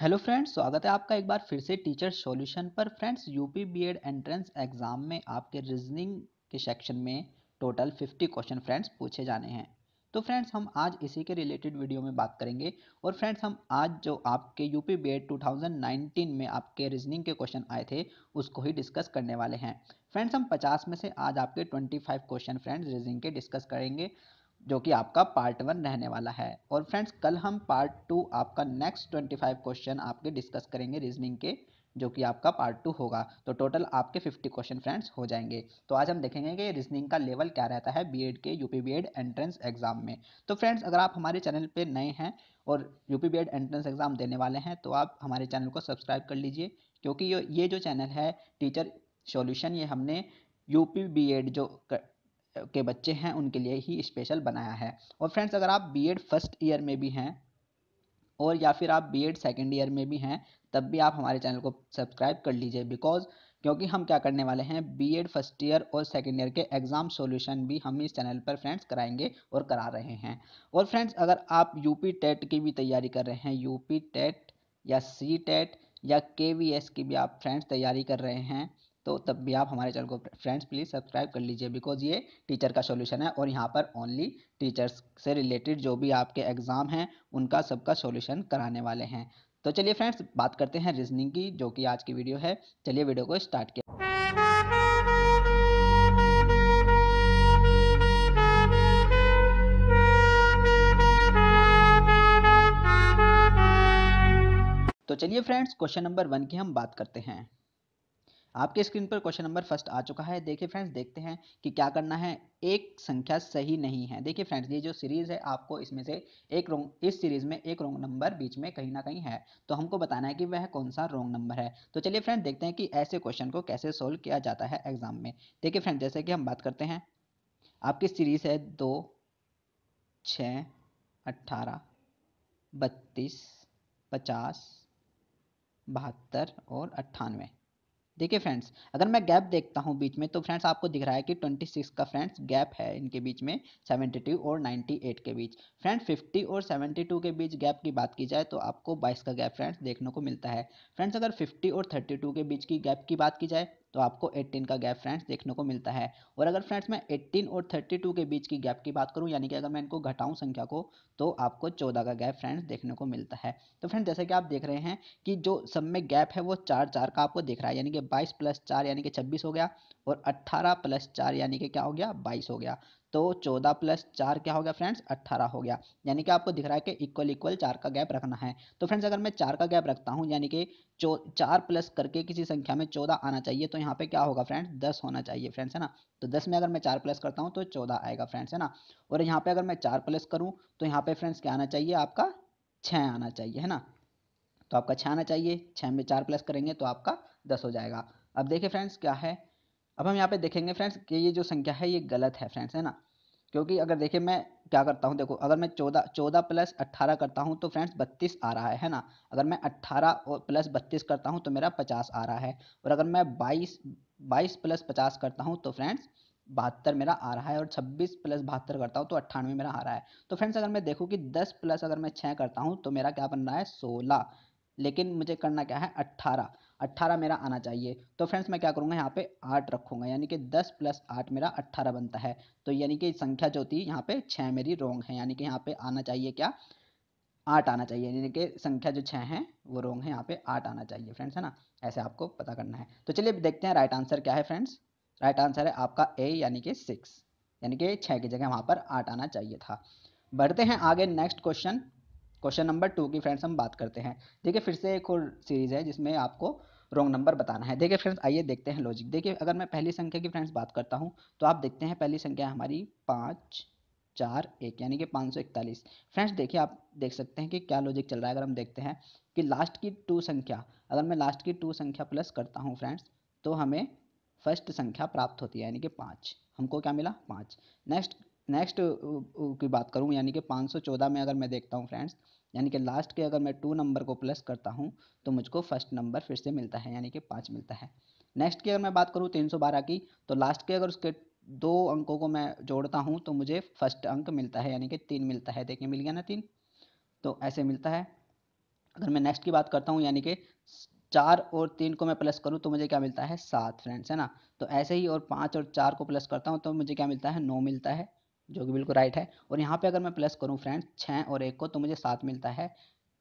Hello friends स्वागत है आपका एक बार फिर से टीचर सॉल्यूशन पर friends UP BEd entrance exam में आपके रीजनिंग के सेक्शन में टोटल 50 क्वेश्चन फ्रेंड्स पूछे जाने हैं तो फ्रेंड्स हम आज इसी के रिलेटेड वीडियो में बात करेंगे और फ्रेंड्स हम आज जो आपके यूपी बीएड 2019 में आपके रीजनिंग के क्वेश्चन आए थे उसको ही डिस्कस करने वाले हैं फ्रेंड्स हम 50 में से आज आपके 25 क्वेश्चन फ्रेंड्स रीजनिंग के डिस्कस करेंगे जो कि आपका पार्ट वन रहने वाला है और फ्रेंड्स कल हम पार्ट टू आपका नेक्स्ट ट्वेंटी फाइव क्वेश्चन आपके डिस्कस करेंगे रीजनिंग के जो कि आपका पार्ट टू होगा तो टोटल आपके फिफ्टी क्वेश्चन फ्रेंड्स हो जाएंगे तो आज हम देखेंगे कि रीजनिंग का लेवल क्या रहता है बी के यूपी बीएड एंट्रेंस एग्जाम में तो फ्रेंड्स अगर आप हमारे चैनल पर नए हैं और यूपी बीएड एंट्रेंस एग्जाम देने वाले हैं तो आप हमारे चैनल को सब्सक्राइब कर लीजिए क्योंकि ये जो चैनल है टीचर सॉल्यूशन ये हमने यूपी बीएड जो कर, के बच्चे हैं उनके लिए ही स्पेशल बनाया है और फ्रेंड्स अगर आप बीएड फर्स्ट ईयर में भी हैं और या फिर आप बीएड सेकेंड ईयर में भी हैं तब भी आप हमारे चैनल को सब्सक्राइब कर लीजिए बिकॉज क्योंकि हम क्या करने वाले हैं बीएड फर्स्ट ईयर और सेकेंड ईयर के एग्ज़ाम सॉल्यूशन भी हम इस चैनल पर फ्रेंड्स कराएंगे और करा रहे हैं और फ्रेंड्स अगर आप यूपी टेट की भी तैयारी कर रहे हैं यूपी टेट या सी टेट या के की भी आप फ्रेंड्स तैयारी कर रहे हैं तो तब भी आप हमारे चैनल को फ्रेंड्स प्लीज़ सब्सक्राइब कर लीजिए बिकॉज ये टीचर का सॉल्यूशन है और यहाँ पर ओनली टीचर्स से रिलेटेड जो भी आपके एग्ज़ाम हैं उनका सबका सॉल्यूशन कराने वाले हैं तो चलिए फ्रेंड्स बात करते हैं रीजनिंग की जो कि आज की वीडियो है चलिए वीडियो को स्टार्ट किया तो चलिए फ्रेंड्स क्वेश्चन नंबर वन की हम बात करते हैं आपके स्क्रीन पर क्वेश्चन नंबर फर्स्ट आ चुका है देखिए फ्रेंड्स देखते हैं कि क्या करना है एक संख्या सही नहीं है देखिए फ्रेंड्स ये जो सीरीज़ है आपको इसमें से एक रोंग इस सीरीज़ में एक रोंग नंबर बीच में कहीं ना कहीं है तो हमको बताना है कि वह कौन सा रोंग नंबर है तो चलिए फ्रेंड देखते हैं कि ऐसे क्वेश्चन को कैसे सोल्व किया जाता है एग्जाम में देखिए फ्रेंड जैसे कि हम बात करते हैं आपकी सीरीज़ है दो छ अट्ठारह बत्तीस पचास बहत्तर और अट्ठानवे देखिए फ्रेंड्स अगर मैं गैप देखता हूँ बीच में तो फ्रेंड्स आपको दिख रहा है कि 26 का फ्रेंड्स गैप है इनके बीच में 72 और 98 के बीच फ्रेंड्स 50 और 72 के बीच गैप की बात की जाए तो आपको 22 का गैप फ्रेंड्स देखने को मिलता है फ्रेंड्स अगर 50 और 32 के बीच की गैप की बात की जाए तो आपको 18 का गैप फ्रेंड्स देखने को मिलता है और अगर फ्रेंड्स मैं 18 और 32 के बीच की गैप की बात करूं यानी कि अगर मैं इनको घटाऊं संख्या को तो आपको 14 का गैप फ्रेंड्स देखने को मिलता है तो फ्रेंड्स जैसे कि आप देख रहे हैं कि जो सब में गैप है वो चार चार का आपको दिख रहा है यानी कि बाईस प्लस चार यानी कि छब्बीस हो गया और अट्ठारह प्लस चार यानी कि क्या हो गया बाईस हो गया तो चौदह प्लस चार क्या हो गया फ्रेंड्स अट्ठारह हो गया यानी कि आपको दिख रहा है कि इक्वल इक्वल चार का गैप रखना है तो फ्रेंड्स अगर मैं चार का गैप रखता हूँ यानी कि चो चार प्लस करके किसी संख्या में चौदह आना चाहिए तो यहाँ पे क्या होगा फ्रेंड्स दस होना चाहिए फ्रेंड्स है ना तो दस में अगर मैं चार प्लस करता हूँ तो चौदह आएगा फ्रेंड्स है ना और यहाँ पे अगर मैं चार प्लस करूँ तो यहाँ पे फ्रेंड्स क्या आना चाहिए आपका छः आना चाहिए है ना तो आपका छः आना चाहिए छः में चार प्लस करेंगे तो आपका दस हो जाएगा अब देखिए फ्रेंड्स क्या है अब हम यहाँ पे देखेंगे फ्रेंड्स कि ये जो संख्या है ये गलत है फ्रेंड्स है ना क्योंकि अगर देखिए मैं क्या करता हूँ देखो अगर मैं चौदह चौदह प्लस अट्ठारह करता हूँ तो फ्रेंड्स बत्तीस आ रहा है है ना अगर मैं अट्ठारह और प्लस बत्तीस करता हूँ तो मेरा पचास आ रहा है और अगर मैं बाईस बाईस प्लस पचास करता हूँ तो फ्रेंड्स बहत्तर मेरा आ रहा है और छब्बीस प्लस बहत्तर करता हूँ तो अट्ठानवे मेरा आ रहा है तो फ्रेंड्स अगर मैं देखूँ कि दस प्लस अगर मैं छः करता हूँ तो मेरा क्या बन रहा है सोलह लेकिन मुझे करना क्या है अट्ठारह अट्ठारह मेरा आना चाहिए तो फ्रेंड्स मैं क्या करूँगा यहाँ पे आठ रखूँगा यानी कि दस प्लस आठ मेरा अट्ठारह बनता है तो यानी कि संख्या जो होती है यहाँ पे छः मेरी रोंग है यानी कि यहाँ पे आना चाहिए क्या आठ आना चाहिए यानी कि संख्या जो छः है वो रोंग है यहाँ पे आठ आना चाहिए फ्रेंड्स है ना ऐसे आपको पता करना है तो चलिए देखते हैं राइट आंसर क्या है फ्रेंड्स राइट आंसर है आपका ए यानी कि सिक्स यानी कि छः की जगह वहाँ पर आठ आना चाहिए था बढ़ते हैं आगे next question question number two की फ्रेंड्स हम बात करते हैं देखिए फिर से एक और सीरीज़ है जिसमें आपको रॉन्ग नंबर बताना है देखिए फ्रेंड्स आइए देखते हैं लॉजिक देखिए अगर मैं पहली संख्या की फ्रेंड्स बात करता हूँ तो आप देखते हैं पहली संख्या हमारी पाँच चार एक यानी कि पाँच सौ इकतालीस फ्रेंड्स देखिए आप देख सकते हैं कि क्या लॉजिक चल रहा है अगर हम देखते हैं कि लास्ट की टू संख्या अगर मैं लास्ट की टू संख्या प्लस करता हूँ फ्रेंड्स तो हमें फर्स्ट संख्या प्राप्त होती है यानी कि पाँच हमको क्या मिला पाँच नेक्स्ट नेक्स्ट की बात करूँ यानी कि 514 में अगर मैं देखता हूँ फ्रेंड्स यानी कि लास्ट के अगर मैं टू नंबर को प्लस करता हूँ तो मुझको फर्स्ट नंबर फिर से मिलता है यानी कि पाँच मिलता है नेक्स्ट की अगर मैं बात करूँ 312 की तो लास्ट के अगर उसके दो अंकों को मैं जोड़ता हूँ तो मुझे फर्स्ट अंक मिलता है यानी कि तीन मिलता है देखिए मिल गया ना तीन तो ऐसे मिलता है अगर मैं नेक्स्ट की बात करता हूँ यानी कि चार और तीन को मैं प्लस करूँ तो मुझे क्या मिलता है सात फ्रेंड्स है ना तो ऐसे ही और पाँच और चार को प्लस करता हूँ तो मुझे क्या मिलता है नौ मिलता है जो कि बिल्कुल राइट है और यहाँ पे अगर मैं प्लस करूँ फ्रेंड्स छः और एक को तो मुझे सात मिलता है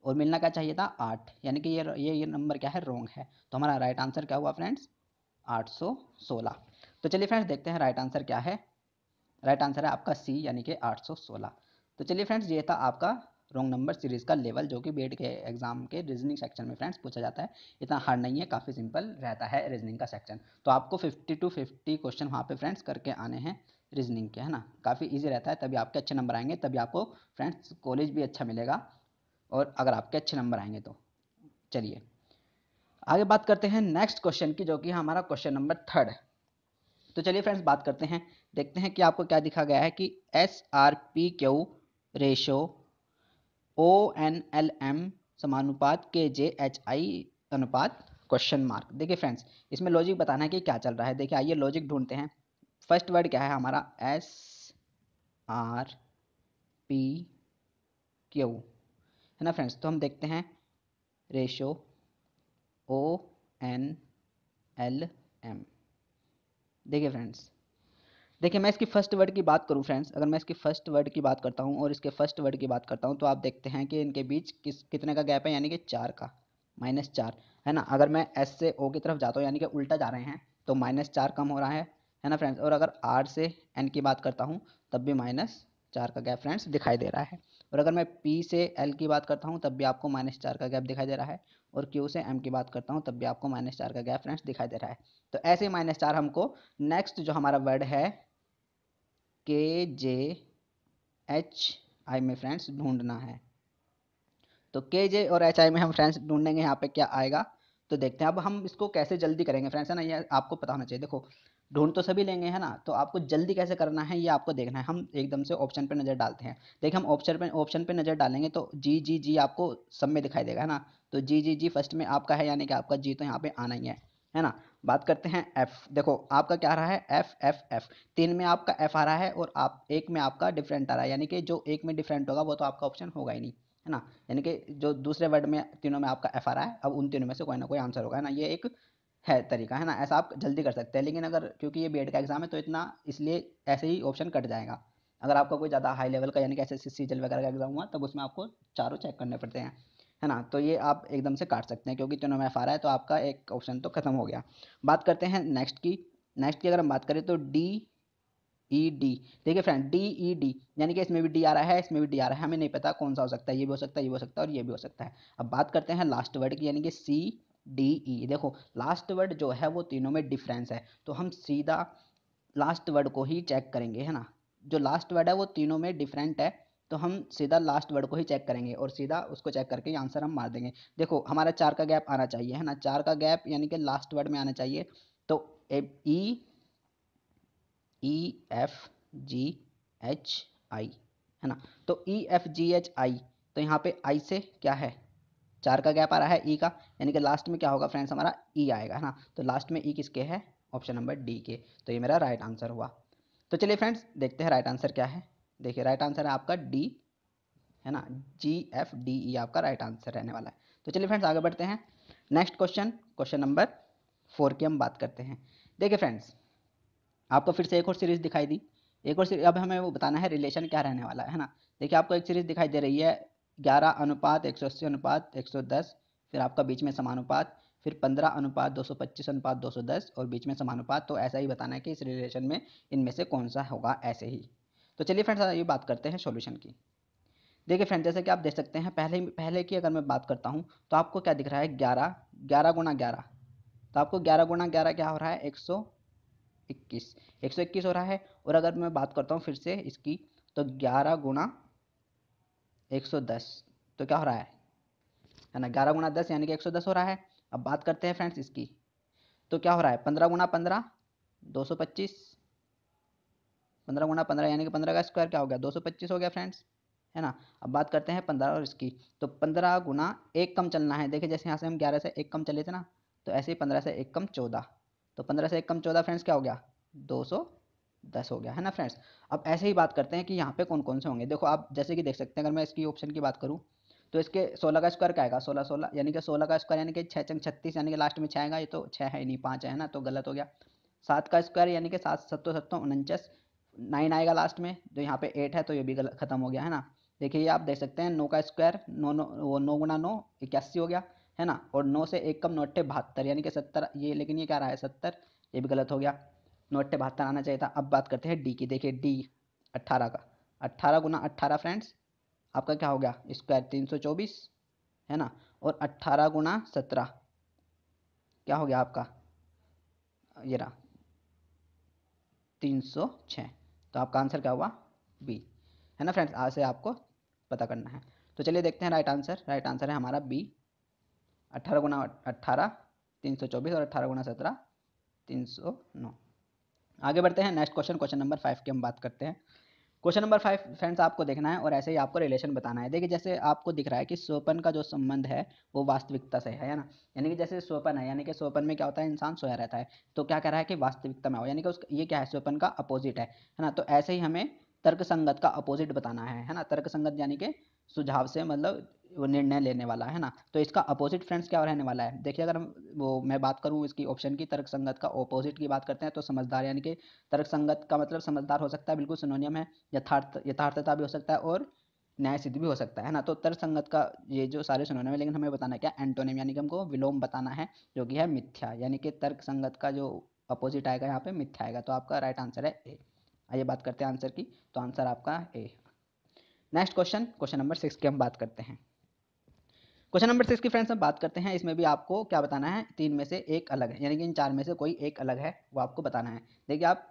और मिलना क्या चाहिए था आठ यानी कि ये ये ये नंबर क्या है रोंग है तो हमारा राइट आंसर क्या हुआ फ्रेंड्स आठ सौ सोलह तो चलिए फ्रेंड्स देखते हैं राइट आंसर क्या है राइट आंसर है आपका सी यानी कि आठ सौ सोलह तो चलिए फ्रेंड्स ये था आपका रॉन्ग नंबर सीरीज का लेवल जो कि बेट e के एग्जाम के रीजनिंग सेक्शन में फ्रेंड्स पूछा जाता है इतना हार्ड नहीं है काफ़ी सिंपल रहता है रीजनिंग का सेक्शन तो आपको 50 टू 50 क्वेश्चन वहाँ पे फ्रेंड्स करके आने हैं रीजनिंग के है ना काफ़ी ईजी रहता है तभी आपके अच्छे नंबर आएंगे तभी आपको फ्रेंड्स कॉलेज भी अच्छा मिलेगा और अगर आपके अच्छे नंबर आएंगे तो चलिए आगे बात करते हैं नेक्स्ट क्वेश्चन की जो कि हमारा क्वेश्चन नंबर थर्ड है तो चलिए फ्रेंड्स बात करते हैं देखते हैं कि आपको क्या दिखा गया है कि S R P Q ratio O N L M समानुपात के जे एच आई अनुपात क्वेश्चन मार्क देखिए फ्रेंड्स इसमें लॉजिक बताना है कि क्या चल रहा है देखिए आइए लॉजिक ढूंढते हैं फर्स्ट वर्ड क्या है हमारा एस आर पी क्यू है ना फ्रेंड्स तो हम देखते हैं ratio O N L M देखिए फ्रेंड्स देखिए मैं इसकी फर्स्ट वर्ड की बात करूं फ्रेंड्स अगर मैं इसकी फर्स्ट वर्ड की बात करता हूं और इसके फर्स्ट वर्ड की बात करता हूं तो आप देखते हैं कि इनके बीच किस कितने का गैप है यानी कि चार का माइनस चार है ना अगर मैं एस से ओ की तरफ जाता हूँ यानी कि उल्टा जा रहे हैं तो माइनस चार कम हो रहा है है ना फ्रेंड्स और अगर आर से एन की बात करता हूँ तब भी माइनस चार का गैप फ्रेंड्स दिखाई दे रहा है और अगर मैं पी से एल की बात करता हूँ तब भी आपको माइनस चार का गैप दिखाई दे रहा है और क्यू से एम की बात करता हूँ तब भी आपको माइनस चार का गैप फ्रेंड्स दिखाई दे रहा है तो ऐसे माइनस चार हमको नेक्स्ट जो हमारा वर्ड है के जे एच आई में फ्रेंड्स ढूंढना है तो के जे और एच आई में हम फ्रेंड्स ढूंढेंगे यहाँ पे क्या आएगा तो देखते हैं अब हम इसको कैसे जल्दी करेंगे फ्रेंड्स है ना ये आपको पता होना चाहिए देखो ढूंढ तो सभी लेंगे है ना तो आपको जल्दी कैसे करना है ये आपको देखना है हम एकदम से ऑप्शन पे नज़र डालते हैं देखिए हम ऑप्शन पे ऑप्शन पे नज़र डालेंगे तो जी जी जी आपको सब में दिखाई देगा है ना तो जी जी जी फर्स्ट में आपका है यानी कि आपका जी तो यहाँ पे आना ही है है ना बात करते हैं एफ़ देखो आपका क्या आ रहा है एफ एफ एफ तीन में आपका एफ आ रहा है और आप एक में आपका डिफरेंट आ रहा है यानी कि जो एक में डिफरेंट होगा वो तो आपका ऑप्शन होगा ही नहीं है ना यानी कि जो दूसरे वर्ड में तीनों में आपका एफ आ रहा है अब उन तीनों में से कोई ना कोई आंसर होगा है ना ये एक है तरीका है ना ऐसा आप जल्दी कर सकते हैं लेकिन अगर क्योंकि ये बी का एग्ज़ाम है तो इतना इसलिए ऐसे ही ऑप्शन कट जाएगा अगर आपका कोई ज़्यादा हाई लेवल का यानी कि सी सीजल वगैरह का एग्ज़ाम हुआ तब उसमें आपको चारों चेक करने पड़ते हैं है ना तो ये आप एकदम से काट सकते हैं क्योंकि तीनों में एफ आ रहा है तो आपका एक ऑप्शन तो ख़त्म हो गया बात करते हैं नेक्स्ट की नेक्स्ट की अगर हम बात करें तो डी ई डी देखिए फ्रेंड डी ई डी यानी कि इसमें भी डी आ रहा है इसमें भी डी आ रहा है हमें नहीं पता कौन सा हो सकता है ये भी हो सकता है ये भी हो सकता है और ये भी हो सकता है अब बात करते हैं लास्ट वर्ड की यानी कि सी डी ई e. देखो लास्ट वर्ड जो है वो तीनों में डिफरेंस है तो हम सीधा लास्ट वर्ड को ही चेक करेंगे है ना जो लास्ट वर्ड है वो तीनों में डिफरेंट है तो हम सीधा लास्ट वर्ड को ही चेक करेंगे और सीधा उसको चेक करके आंसर हम मार देंगे देखो हमारा चार का गैप आना चाहिए है ना चार का गैप यानी कि लास्ट वर्ड में आना चाहिए तो ई E F G H I है ना तो E F G H I तो यहाँ पे आई से क्या है चार का गैप आ रहा है ई e का यानी कि लास्ट में क्या होगा फ्रेंड्स हमारा ई e आएगा है ना तो लास्ट में ई e किसके है ऑप्शन नंबर डी के तो ये मेरा राइट आंसर हुआ तो चलिए फ्रेंड्स देखते हैं राइट आंसर क्या है देखिए राइट आंसर है आपका डी है ना जी एफ डी ई आपका राइट आंसर रहने वाला है तो चलिए फ्रेंड्स आगे बढ़ते हैं next question question number four की हम बात करते हैं देखिए फ्रेंड्स आपको फिर से एक और सीरीज दिखाई दी एक और सीरीज अब हमें वो बताना है रिलेशन क्या रहने वाला है ना देखिए आपको एक सीरीज दिखाई दे रही है ग्यारह अनुपात एक सौ अस्सी अनुपात एक सौ दस फिर आपका बीच में समानुपात फिर पंद्रह अनुपात दो सौ पच्चीस अनुपात दो सौ दस और बीच में समानुपात तो ऐसा ही बताना है कि इस रिलेशन में इनमें से कौन सा होगा ऐसे ही तो चलिए फ्रेंड्स ये बात करते हैं सॉल्यूशन की देखिए फ्रेंड जैसे कि आप देख सकते हैं पहले पहले की अगर मैं बात करता हूँ तो आपको क्या दिख रहा है ग्यारह ग्यारह गुणा ग्यारह तो आपको ग्यारह गुणा ग्यारह क्या हो रहा है एक सौ इक्कीस एक सौ इक्कीस हो रहा है और अगर मैं बात करता हूँ फिर से इसकी तो ग्यारह गुणा एक सौ दस तो क्या हो रहा है है ना ग्यारह गुना दस यानी कि एक सौ दस हो रहा है अब बात करते हैं फ्रेंड्स इसकी तो क्या हो रहा है पंद्रह गुना पंद्रह दो सौ पच्चीस पंद्रह गुना पंद्रह यानी कि पंद्रह का स्क्वायर क्या हो गया दो सौ पच्चीस हो गया फ्रेंड्स है ना अब बात करते हैं पंद्रह और इसकी तो पंद्रह गुना एक कम चलना है देखिए जैसे यहाँ से हम ग्यारह से एक कम चले थे ना तो ऐसे ही पंद्रह से एक कम चौदह तो पंद्रह से एक कम चौदह फ्रेंड्स क्या हो गया दो सौ दस हो गया है ना फ्रेंड्स अब ऐसे ही बात करते हैं कि यहाँ पे कौन कौन से होंगे देखो आप जैसे कि देख सकते हैं अगर मैं इसकी ऑप्शन की बात करूँ तो इसके सोलह का स्क्वायर क्या आएगा सोलह सोलह यानी कि सोलह का स्क्वायर यानी कि छः चंग छत्तीस यानी कि लास्ट में छः आएगा ये तो छः है नहीं पाँच है ना तो गलत हो गया सात का स्क्वायर यानी कि सात सत्तो सत्तों उनचास नाइन आएगा लास्ट में जो यहाँ पे एट है तो ये भी गलत खत्म हो गया है ना देखिए ये आप देख सकते हैं नौ का स्क्वायर नौ नौ वो नौ गुना नौ इक्यासी हो गया है ना और नौ से एक कम नौ अट्ठे बहत्तर यानी कि सत्तर ये लेकिन ये क्या रहा है सत्तर ये भी गलत हो गया नोट पे बहत्तर आना चाहिए था अब बात करते हैं डी की देखिए डी अट्ठारह का अट्ठारह गुना अट्ठारह फ्रेंड्स आपका क्या हो गया स्क्वायर तीन सौ चौबीस है ना और अट्ठारह गुना सत्रह क्या हो गया आपका ये रहा तीन सौ छः तो आपका आंसर क्या हुआ बी है ना फ्रेंड्स आज से आपको पता करना है तो चलिए देखते हैं राइट आंसर राइट आंसर है हमारा बी अट्ठारह गुना अट्ठारह तीन सौ चौबीस और अट्ठारह गुना सत्रह तीन सौ नौ आगे बढ़ते हैं next question question number five की हम बात करते हैं क्वेश्चन नंबर फाइव फ्रेंड्स आपको देखना है और ऐसे ही आपको रिलेशन बताना है देखिए जैसे आपको दिख रहा है कि स्वपन का जो संबंध है वो वास्तविकता से है ना यानी कि जैसे स्वपन है यानी कि स्वपन में क्या होता है इंसान सोया रहता है तो क्या कह रहा है कि वास्तविकता में हो यानी कि उस ये क्या है स्वपन का अपोजिट है है ना तो ऐसे ही हमें तर्क संगत का अपोजिट बताना है है ना तर्क संगत यानी कि सुझाव से मतलब वो निर्णय लेने वाला है ना तो इसका अपोजिट फ्रेंड्स क्या रहने वाला है देखिए अगर हम वो मैं बात करूँ इसकी ऑप्शन की तर्क संगत का ऑपोजिट की बात करते हैं तो समझदार यानी कि तर्क संगत का मतलब समझदार हो सकता है बिल्कुल सुनोनियम है यथार्थ यथार्थता भी हो सकता है और न्याय सिद्ध भी हो सकता है ना तो तर्क संगत का ये जो सारे सुनोनियम है लेकिन हमें बताना क्या एंटोनियम यानी कि हमको विलोम बताना है जो कि है मिथ्या यानी कि तर्क संगत का जो अपोजिट आएगा यहाँ पे मिथ्या आएगा तो आपका राइट आंसर है ए आइए बात करते हैं आंसर की तो आंसर आपका A next question question number six की हम बात करते हैं क्वेश्चन नंबर सिक्स की फ्रेंड्स हम बात करते हैं इसमें भी आपको क्या बताना है तीन में से एक अलग है यानी कि इन चार में से कोई एक अलग है वो आपको बताना है देखिए आप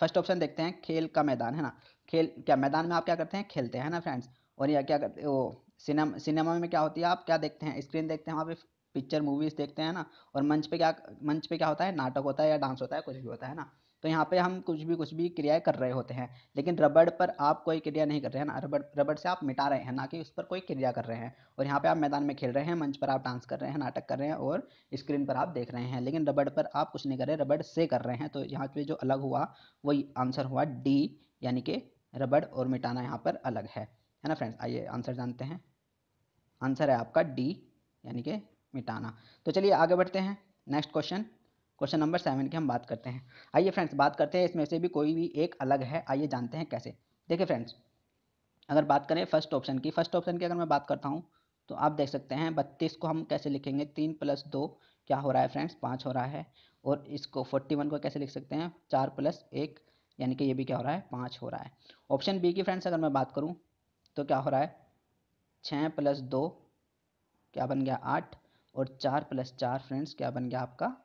फर्स्ट ऑप्शन देखते हैं खेल का मैदान है ना खेल क्या मैदान में आप क्या करते हैं खेलते हैं ना फ्रेंड्स और यह क्या करते वो सिनेमा सिनेमा में क्या होती है आप क्या देखते हैं स्क्रीन देखते हैं वहाँ पे पिक्चर मूवीज़ देखते हैं ना और मंच पे क्या मंच पे क्या होता है नाटक होता है या डांस होता है कुछ भी होता है ना तो यहाँ पे हम कुछ भी कुछ भी क्रिया कर रहे होते हैं लेकिन रबड़ पर आप कोई क्रिया नहीं कर रहे हैं ना रबड़ रबड़ से आप मिटा रहे हैं ना कि उस पर कोई क्रिया कर रहे हैं और यहाँ पे आप मैदान में खेल रहे हैं मंच पर आप डांस कर रहे हैं नाटक कर रहे हैं और स्क्रीन पर आप देख रहे हैं लेकिन रबड़ पर आप कुछ नहीं कर रहे रबड़ से कर रहे हैं तो यहाँ पर जो अलग हुआ वही आंसर हुआ डी यानी कि रबड़ और मिटाना यहाँ पर अलग है है ना फ्रेंड्स आइए आंसर जानते हैं आंसर है आपका डी यानी कि मिटाना तो चलिए आगे बढ़ते हैं next question question number seven की हम बात करते हैं आइए फ्रेंड्स बात करते हैं इसमें से भी कोई भी एक अलग है आइए जानते हैं कैसे देखिए फ्रेंड्स अगर बात करें फर्स्ट ऑप्शन की फर्स्ट ऑप्शन की अगर मैं बात करता हूँ तो आप देख सकते हैं बत्तीस को हम कैसे लिखेंगे तीन प्लस दो क्या हो रहा है फ्रेंड्स पाँच हो रहा है और इसको फोर्टी वन को कैसे लिख सकते हैं चार प्लस एक यानी कि ये भी क्या हो रहा है पाँच हो रहा है ऑप्शन बी की फ्रेंड्स अगर मैं बात करूँ तो क्या हो रहा है छः प्लस दो क्या बन गया आठ और चार प्लस चार फ्रेंड्स क्या बन गया आपका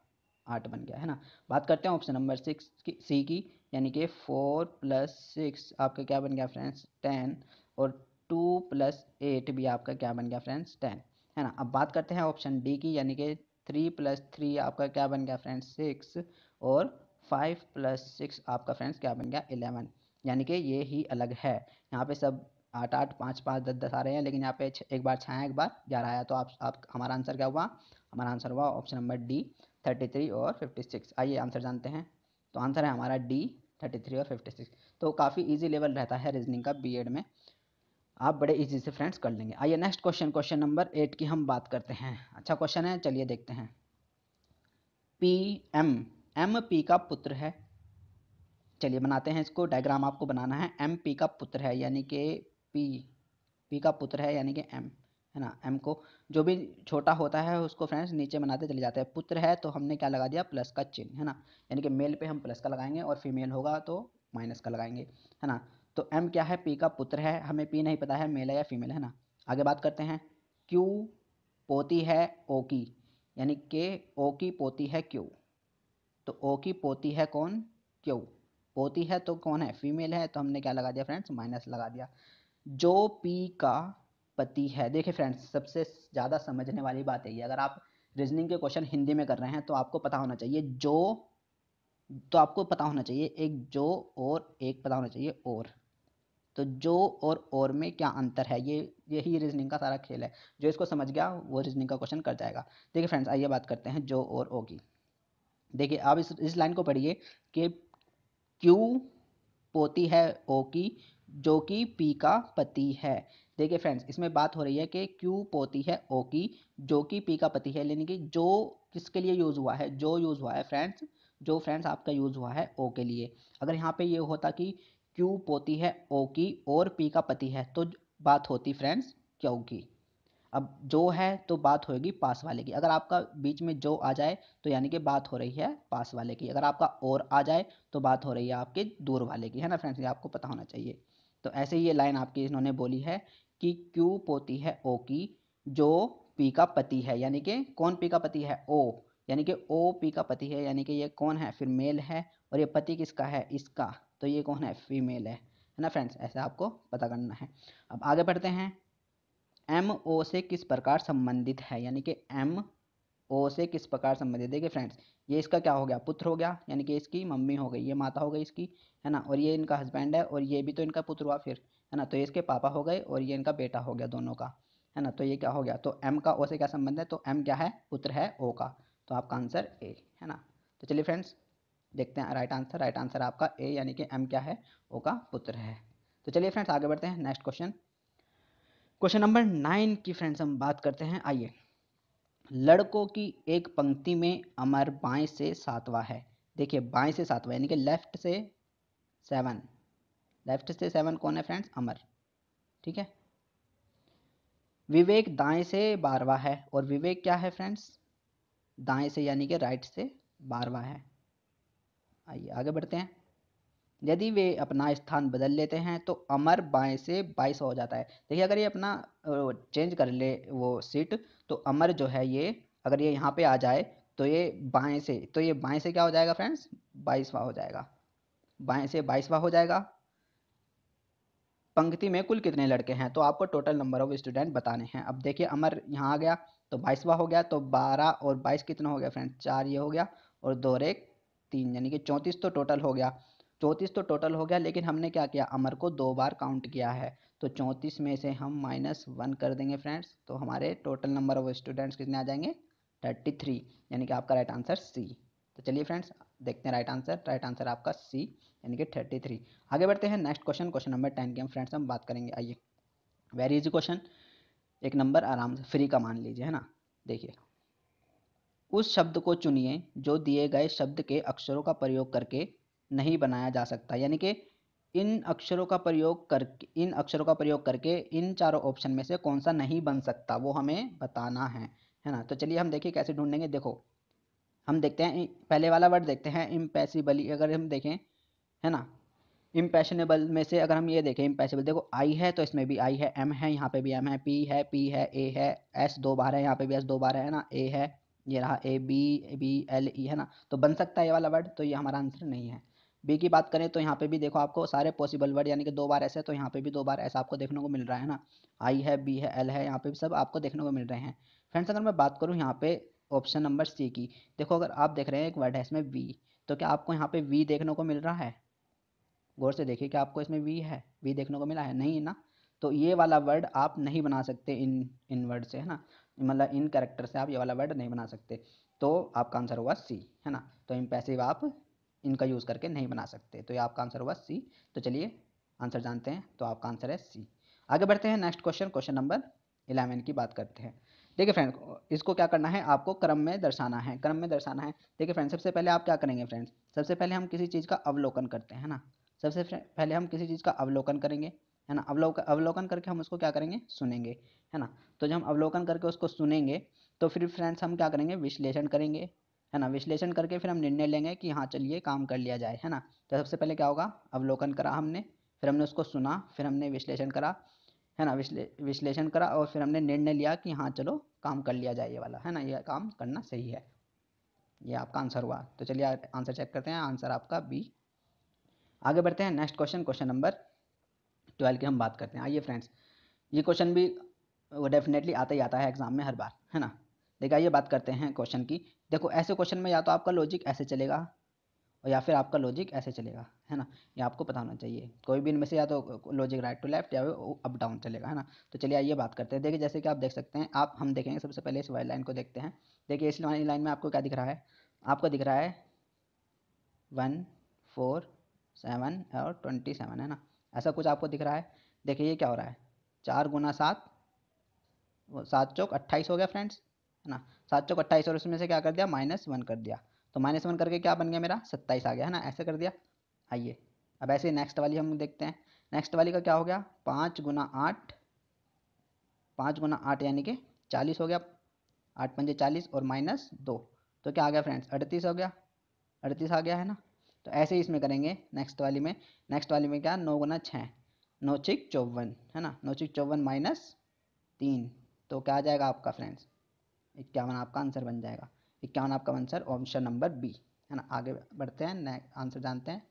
आठ बन गया है ना बात करते हैं ऑप्शन नंबर सिक्स की सी की यानी कि फोर प्लस सिक्स आपका क्या बन गया फ्रेंड्स टेन और टू प्लस एट भी आपका क्या बन गया फ्रेंड्स टेन है ना अब बात करते हैं ऑप्शन डी की यानी कि थ्री प्लस थ्री आपका क्या बन गया फ्रेंड्स सिक्स और फाइव प्लस सिक्स आपका फ्रेंड्स क्या बन गया इलेवन यानी कि ये ही अलग है यहाँ पे सब आठ आठ पाँच पाँच दस दस आ रहे हैं लेकिन यहाँ पे एक बार छाया एक बार ग्यारह आया तो आप आप हमारा आंसर क्या हुआ हमारा आंसर हुआ option number D thirty three और फिफ्टी सिक्स आइए आंसर जानते हैं तो आंसर है हमारा डी थर्टी थ्री और फिफ्टी सिक्स तो काफ़ी ईजी लेवल रहता है रीजनिंग का बी एड में आप बड़े ईजी से फ्रेंड्स कर लेंगे आइए next question question number eight की हम बात करते हैं अच्छा क्वेश्चन है चलिए देखते हैं पी एम एम पी का पुत्र है चलिए बनाते हैं इसको डायग्राम आपको बनाना है एम पी का पुत्र है यानी कि पी पी का पुत्र है यानी कि एम है ना एम को जो भी छोटा होता है उसको फ्रेंड्स नीचे बनाते चले जाते हैं पुत्र है तो हमने क्या लगा दिया प्लस का चिन्ह है ना यानी कि मेल पे हम प्लस का लगाएंगे और फीमेल होगा तो माइनस का लगाएंगे है ना तो एम क्या है पी का पुत्र है हमें पी नहीं पता है मेल है या फीमेल है ना आगे बात करते हैं क्यू पोती है ओ की यानी के ओ की पोती है क्यू तो ओ की पोती है कौन क्यू पोती है तो कौन है फीमेल है तो हमने क्या लगा दिया फ्रेंड्स माइनस लगा दिया जो पी का पति है देखिए फ्रेंड्स सबसे ज़्यादा समझने वाली बात है ये अगर आप रीजनिंग के क्वेश्चन हिंदी में कर रहे हैं तो आपको पता होना चाहिए जो तो आपको पता होना चाहिए एक जो और एक पता होना चाहिए और तो जो और और में क्या अंतर है ये यही रीजनिंग का सारा खेल है जो इसको समझ गया वो रीजनिंग का क्वेश्चन कर जाएगा देखिए फ्रेंड्स आइए बात करते हैं जो और ओ की देखिए आप इस इस लाइन को पढ़िए कि क्यू पोती है ओ की जो कि पी का पति है देखिए फ्रेंड्स इसमें बात हो रही है कि क्यू पोती है ओ की जो कि पी का पति है यानी कि जो किसके लिए यूज़ हुआ है जो यूज़ हुआ है फ्रेंड्स जो फ्रेंड्स आपका यूज़ हुआ है ओ के लिए अगर यहाँ पे ये होता कि क्यू पोती है ओ की और पी का पति है तो बात होती फ्रेंड्स क्यू की अब जो है तो बात होगी पास वाले की अगर आपका बीच में जो आ जाए तो यानी कि बात हो रही है पास वाले की अगर आपका और आ जाए तो बात हो रही है आपके दूर वाले की है ना फ्रेंड्स ये आपको पता होना चाहिए तो ऐसे ही ये लाइन आपकी इन्होंने बोली है कि क्यू पोती है ओ की जो पी का पति है यानी कि कौन पी का पति है ओ यानी कि ओ पी का पति है यानी कि ये कौन है फिर मेल है और ये पति किसका है इसका तो ये कौन है फीमेल है है ना फ्रेंड्स ऐसा आपको पता करना है अब आगे बढ़ते हैं एम ओ से किस प्रकार संबंधित है यानी कि एम ओ से किस प्रकार संबंधित देखिए फ्रेंड्स ये इसका क्या हो गया पुत्र हो गया यानी कि इसकी मम्मी हो गई ये माता हो गई इसकी है ना और ये इनका हस्बैंड है और ये भी तो इनका पुत्र हुआ फिर है ना तो ये इसके पापा हो गए और ये इनका बेटा हो गया दोनों का है ना तो ये क्या हो गया तो एम का ओ से क्या संबंध है तो एम क्या है पुत्र है ओ का तो आपका आंसर ए है ना तो चलिए फ्रेंड्स देखते हैं राइट आंसर राइट आंसर आपका ए यानी कि एम क्या है ओ का पुत्र है तो चलिए फ्रेंड्स आगे बढ़ते हैं next question question number nine की फ्रेंड्स हम बात करते हैं आइए लड़कों की एक पंक्ति में अमर बाएं से सातवां है देखिए बाएं से सातवां यानी कि लेफ्ट से सेवन लेफ्ट से सेवन कौन है फ्रेंड्स अमर ठीक है विवेक दाएं से बारवा है और विवेक क्या है फ्रेंड्स दाएं से यानी कि राइट से बारवा है आइए आगे बढ़ते हैं यदि वे अपना स्थान बदल लेते हैं तो अमर बाएं से बाईस हो जाता है देखिए अगर ये अपना चेंज कर ले वो सीट तो अमर जो है ये अगर ये यहाँ पे आ जाए तो ये बाएं से तो ये बाएं से क्या हो जाएगा फ्रेंड्स बाईसवा हो जाएगा बाएं से बाईसवा हो जाएगा पंक्ति में कुल कितने लड़के हैं तो आपको टोटल नंबर ऑफ स्टूडेंट बताने हैं अब देखिए अमर यहाँ आ गया तो बाईसवा हो गया तो बारह और बाईस कितना हो गया फ्रेंड चार ये हो गया और दो एक तीन यानी कि चौंतीस तो टोटल हो गया चौंतीस तो टोटल हो गया लेकिन हमने क्या किया अमर को दो बार काउंट किया है तो चौंतीस में से हम माइनस वन कर देंगे फ्रेंड्स तो हमारे टोटल नंबर ऑफ स्टूडेंट्स कितने आ जाएंगे थर्टी थ्री यानी कि आपका राइट आंसर सी तो चलिए फ्रेंड्स देखते हैं राइट आंसर राइट आंसर आपका सी यानी कि थर्टी थ्री आगे बढ़ते हैं next question question number ten की हम फ्रेंड्स हम बात करेंगे आइए वेरी इजी क्वेश्चन एक नंबर आराम से फ्री का मान लीजिए है ना देखिए उस शब्द को चुनिए जो दिए गए शब्द के अक्षरों का प्रयोग करके नहीं बनाया जा सकता यानी कि इन अक्षरों का प्रयोग कर इन अक्षरों का प्रयोग करके इन चारों ऑप्शन में से कौन सा नहीं बन सकता वो हमें बताना है है ना तो चलिए हम देखिए कैसे ढूंढेंगे देखो हम देखते हैं पहले वाला वर्ड देखते हैं इम्पैसिबली अगर हम देखें है ना इम्पैशनेबल में से अगर हम ये देखें इम्पैशनेबल देखो आई है तो इसमें भी आई है एम है यहाँ पे भी एम है पी है पी है ए है एस दो बार है यहाँ पे भी एस दो बार है ना ए है ये रहा A B B L E है ना तो बन सकता है ये वाला वर्ड तो ये हमारा आंसर नहीं है बी की बात करें तो यहाँ पे भी देखो आपको सारे पॉसिबल वर्ड यानी कि दो बार ऐसे तो यहाँ पे भी दो बार ऐसा आपको देखने को मिल रहा है ना आई है बी है एल है यहाँ पे भी सब आपको देखने को मिल रहे हैं फ्रेंड्स अगर मैं बात करूँ यहाँ पे ऑप्शन नंबर सी की देखो अगर आप देख रहे हैं एक वर्ड है इसमें वी तो क्या आपको यहाँ पे वी देखने को मिल रहा है गौर से देखिए कि आपको इसमें वी है वी देखने को मिला है नहीं है ना तो ये वाला वर्ड आप नहीं बना सकते इन इन वर्ड से है ना मतलब इन कैरेक्टर से आप ये वाला वर्ड नहीं बना सकते तो आपका आंसर हुआ सी है ना तो इन पैसे आप इनका यूज़ करके नहीं बना सकते तो ये आपका आंसर हुआ सी तो चलिए आंसर जानते हैं तो आपका आंसर है सी आगे बढ़ते हैं next question question number eleven की बात करते हैं देखिए फ्रेंड इसको क्या करना है आपको क्रम में दर्शाना है क्रम में दर्शाना है देखिए फ्रेंड सबसे पहले आप क्या करेंगे फ्रेंड्स सबसे पहले हम किसी चीज़ का अवलोकन करते हैं ना सबसे पहले हम किसी चीज़ का अवलोकन करेंगे है ना अवलोकन अवलोकन करके हम उसको क्या करेंगे सुनेंगे है ना तो जब हम अवलोकन करके उसको सुनेंगे तो फिर फ्रेंड्स हम क्या करेंगे विश्लेषण करेंगे है ना विश्लेषण करके फिर हम निर्णय लेंगे कि हाँ चलिए काम कर लिया जाए है ना तो सबसे पहले क्या होगा अवलोकन करा हमने फिर हमने उसको सुना फिर हमने विश्लेषण करा है ना विश्ले विश्लेषण करा और फिर हमने निर्णय लिया कि हाँ चलो काम कर लिया जाए ये वाला है ना ये काम करना सही है ये आपका आंसर हुआ तो चलिए आंसर चेक करते हैं आंसर आपका बी आगे बढ़ते हैं next question question number twelve की हम बात करते हैं आइए फ्रेंड्स ये क्वेश्चन भी वो डेफिनेटली आता ही आता है एग्जाम में हर बार है ना देखिए आइए बात करते हैं क्वेश्चन की देखो ऐसे क्वेश्चन में या तो आपका लॉजिक ऐसे चलेगा और या फिर आपका लॉजिक ऐसे चलेगा है ना ये आपको पता होना चाहिए कोई भी इनमें से या तो लॉजिक राइट टू लेफ्ट या अप डाउन चलेगा है ना तो चलिए आइए बात करते हैं देखिए जैसे कि आप देख सकते हैं आप हम देखेंगे सबसे पहले इस वाइल लाइन को देखते हैं देखिए इस लाइन में आपको क्या दिख रहा है आपको दिख रहा है वन फोर सेवन और ट्वेंटी सेवन है ना ऐसा कुछ आपको दिख रहा है देखिए ये क्या हो रहा है चार गुना सात सात चौक अट्ठाईस हो गया फ्रेंड्स है ना सात चौक अट्ठाईस और उसमें से क्या कर दिया माइनस वन कर दिया तो माइनस वन करके क्या बन गया मेरा सत्ताईस आ गया है ना ऐसे कर दिया आइए अब ऐसे नेक्स्ट वाली हम देखते हैं नेक्स्ट वाली का क्या हो गया पाँच गुना आठ पाँच गुना आठ यानी कि चालीस हो गया आठ पंजे चालीस और माइनस दो तो क्या आ गया फ्रेंड्स अड़तीस हो गया अड़तीस आ गया है ना तो ऐसे ही इसमें करेंगे नेक्स्ट वाली में नेक्स्ट वाली में क्या नौ गुना छः नौचिक चौवन है ना नौचिक चौवन माइनस तीन तो क्या आ जाएगा आपका फ्रेंड्स इक्यावन आपका आंसर बन जाएगा इक्यावन आपका आंसर ऑप्शन नंबर बी है ना आगे बढ़ते हैं आंसर जानते हैं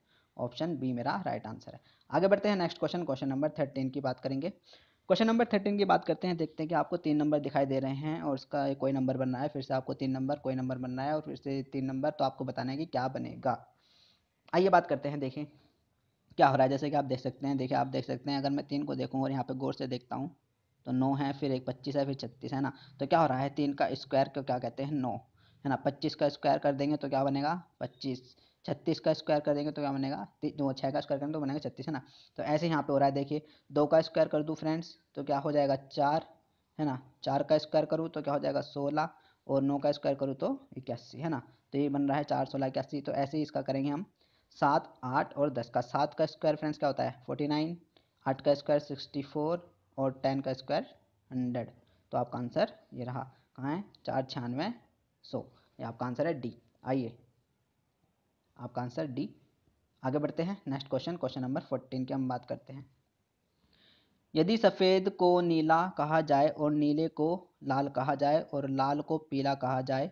ऑप्शन बी मेरा राइट आंसर है आगे बढ़ते हैं next question question number thirteen की बात करेंगे क्वेश्चन नंबर थर्टीन की बात करते हैं देखते हैं कि आपको तीन नंबर दिखाई दे रहे हैं और उसका कोई नंबर बनना है फिर से आपको तीन नंबर कोई नंबर बनना है और फिर से तीन नंबर तो आपको बताना है कि क्या बनेगा आइए बात करते हैं देखें क्या हो रहा है जैसे कि आप देख सकते हैं देखिए आप देख सकते हैं अगर मैं तीन को देखूँ और यहाँ पर गौर से देखता हूँ तो नौ है फिर एक पच्चीस है फिर छत्तीस है ना तो क्या हो रहा है तीन का स्क्वायर को क्या कहते हैं नौ है ना पच्चीस का स्क्वायर कर देंगे तो क्या बनेगा पच्चीस छत्तीस का स्क्वायर कर देंगे तो क्या बनेगा जो छः का स्क्वायर करेंगे तो बनेगा छत्तीस है ना तो ऐसे यहाँ पे हो रहा है देखिए दो का स्क्वायर कर दूँ फ्रेंड्स तो क्या हो जाएगा चार है ना चार का स्क्वायर करूँ तो क्या हो जाएगा सोलह और नौ का स्क्वायर करूँ तो इक्यासी है ना तो ये बन रहा है चार सोलह इक्यासी तो ऐसे ही इसका करेंगे हम सात आठ और दस का सात का स्क्वायर फ्रेंड्स क्या होता है फोर्टी नाइन आठ का स्क्वायर सिक्सटी फोर और टेन का स्क्वायर हंड्रेड तो आपका आंसर ये रहा कहाँ है चार छियानवे सौ ये आपका आंसर है डी आइए आपका आंसर डी आगे बढ़ते हैं next question question number fourteen की हम बात करते हैं यदि सफ़ेद को नीला कहा जाए और नीले को लाल कहा जाए और लाल को पीला कहा जाए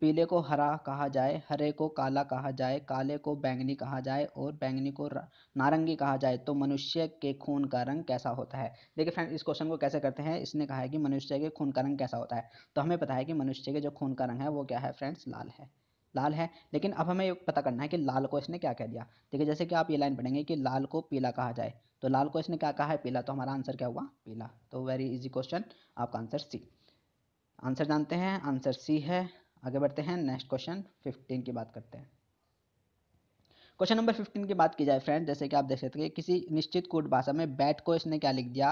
पीले को हरा कहा जाए हरे को काला कहा जाए काले को बैंगनी कहा जाए और बैंगनी को नारंगी कहा जाए तो मनुष्य के खून का रंग कैसा होता है देखिए फ्रेंड इस क्वेश्चन को कैसे करते हैं इसने कहा है कि मनुष्य के खून का रंग कैसा होता है तो हमें पता है कि मनुष्य के जो खून का रंग है वो क्या है फ्रेंड्स लाल है लाल है लेकिन अब हमें पता करना है कि लाल को इसने क्या कह दिया देखिए जैसे कि आप ये लाइन पढ़ेंगे कि लाल को पीला कहा जाए तो लाल को इसने क्या कहा है पीला तो हमारा आंसर क्या हुआ पीला तो वेरी इजी क्वेश्चन आपका आंसर सी आंसर जानते हैं आंसर सी है आगे बढ़ते हैं नेक्स्ट क्वेश्चन फिफ्टीन की बात करते हैं क्वेश्चन नंबर फिफ्टीन की बात की जाए फ्रेंड जैसे कि आप देख सकते हैं किसी निश्चित कूट भाषा में बैट को इसने क्या लिख दिया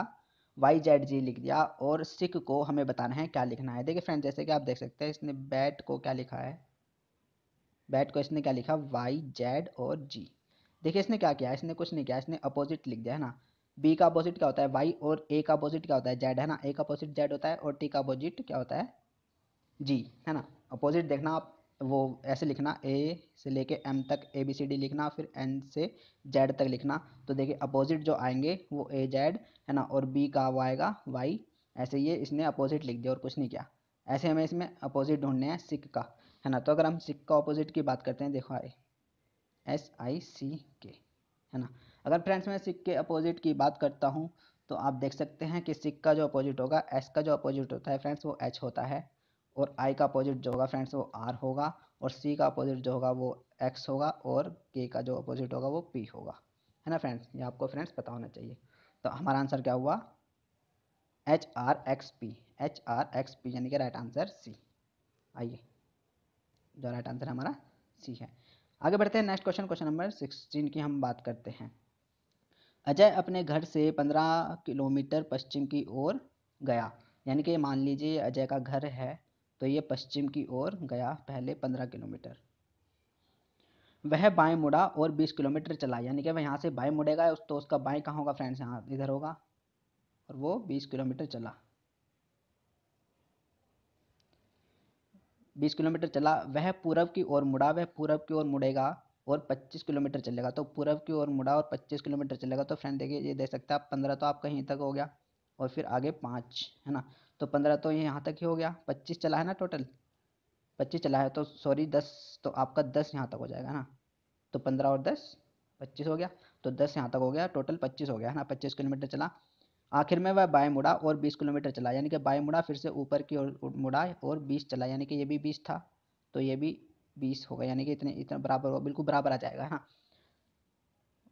वाई जेड जी लिख दिया और सिख को हमें बताना है क्या लिखना है देखिए फ्रेंड जैसे कि आप देख सकते हैं इसने बैट को क्या लिखा है बैट को इसने क्या लिखा वाई जेड और जी देखिए इसने क्या किया इसने कुछ नहीं किया इसने अपोजिट लिख दिया है ना बी का अपोजिट क्या होता है वाई और ए का अपोजिट क्या होता है जेड है ना ए का अपोजिट जेड होता है और टी का अपोजिट क्या होता है जी है ना अपोजिट देखना आप वो ऐसे लिखना ए से लेके एम तक ए बी सी डी लिखना फिर एन से जेड तक लिखना तो देखिए अपोजिट जो आएंगे वो ए जेड है ना और बी का वो आएगा वाई ऐसे ये इसने अपोजिट लिख दिया और कुछ नहीं किया ऐसे हमें इसमें अपोजिट ढूंढने हैं सिक का है ना तो अगर हम सिक का अपोजिट की बात करते हैं देखो आए एस आई सी के है ना अगर फ्रेंड्स मैं सिक के अपोजिट की बात करता हूँ तो आप देख सकते हैं कि सिक का जो अपोजिट होगा एस का जो अपोजिट होता है फ्रेंड्स वो एच होता है और आई का अपोजिट जो होगा फ्रेंड्स वो आर होगा और सी का अपोजिट जो होगा वो एक्स होगा और के का जो अपोजिट होगा वो पी होगा है ना फ्रेंड्स ये आपको फ्रेंड्स पता होना चाहिए तो हमारा आंसर क्या हुआ H R X P H R X P यानी कि राइट आंसर सी आइए जो राइट आंसर हमारा सी है आगे बढ़ते हैं next question question number sixteen की हम बात करते हैं अजय अपने घर से पंद्रह किलोमीटर पश्चिम की ओर गया यानी कि मान लीजिए अजय का घर है तो ये पश्चिम की ओर गया पहले पंद्रह किलोमीटर वह बाएं मुड़ा और बीस किलोमीटर चला यानी कि वह यहाँ से बाएं मुड़ेगा तो उसका बाएं कहाँ होगा फ्रेंड्स यहाँ इधर होगा और वो बीस किलोमीटर चला बीस किलोमीटर चला वह पूरब की ओर मुड़ा वह पूरब की ओर मुड़ेगा और पच्चीस किलोमीटर चलेगा तो पूरब की ओर मुड़ा और पच्चीस किलोमीटर चलेगा तो फ्रेंड देखिए ये देख सकते हैं आप पंद्रह तो आप कहीं तक हो गया और फिर आगे पाँच है ना तो पंद्रह तो ये यहाँ तक ही हो गया पच्चीस चला है ना टोटल पच्चीस चला है तो सॉरी दस तो आपका दस यहाँ तक हो जाएगा ना तो पंद्रह और दस पच्चीस हो गया तो दस यहाँ तक हो गया टोटल पच्चीस हो गया है ना पच्चीस किलोमीटर चला आखिर में वह बाएं मुड़ा और बीस किलोमीटर चला यानी कि बाएं मुड़ा फिर से ऊपर की ओर मुड़ा और बीस चला यानी कि ये भी बीस था तो ये भी बीस होगा यानी कि इतने इतना बराबर होगा बिल्कुल बराबर आ जाएगा है ना